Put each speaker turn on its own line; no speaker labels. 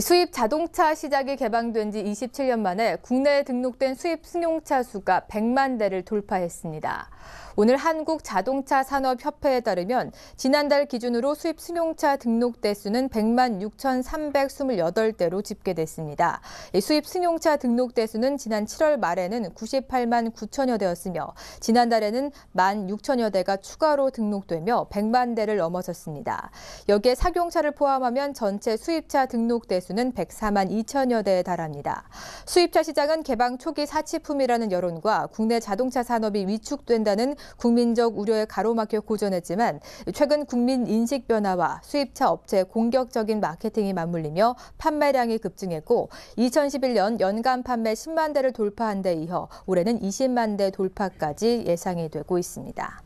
수입 자동차 시작이 개방된 지 27년 만에 국내에 등록된 수입 승용차 수가 100만 대를 돌파했습니다. 오늘 한국자동차산업협회에 따르면 지난달 기준으로 수입 승용차 등록 대수는 100만 6,328대로 집계됐습니다. 수입 승용차 등록 대수는 지난 7월 말에는 98만 9천여 대였으며 지난달에는 1만 6천여 대가 추가로 등록되며 100만 대를 넘어섰습니다. 여기에 사용차를 포함하면 전체 수입차 등록 대수 수는 104만 2천여 대에 달합니다. 수입차 시장은 개방 초기 사치품이라는 여론과 국내 자동차 산업이 위축된다는 국민적 우려에 가로막혀 고전했지만 최근 국민 인식 변화와 수입차 업체 공격적인 마케팅이 맞물리며 판매량이 급증했고 2011년 연간 판매 10만 대를 돌파한 데 이어 올해는 20만 대 돌파까지 예상이 되고 있습니다.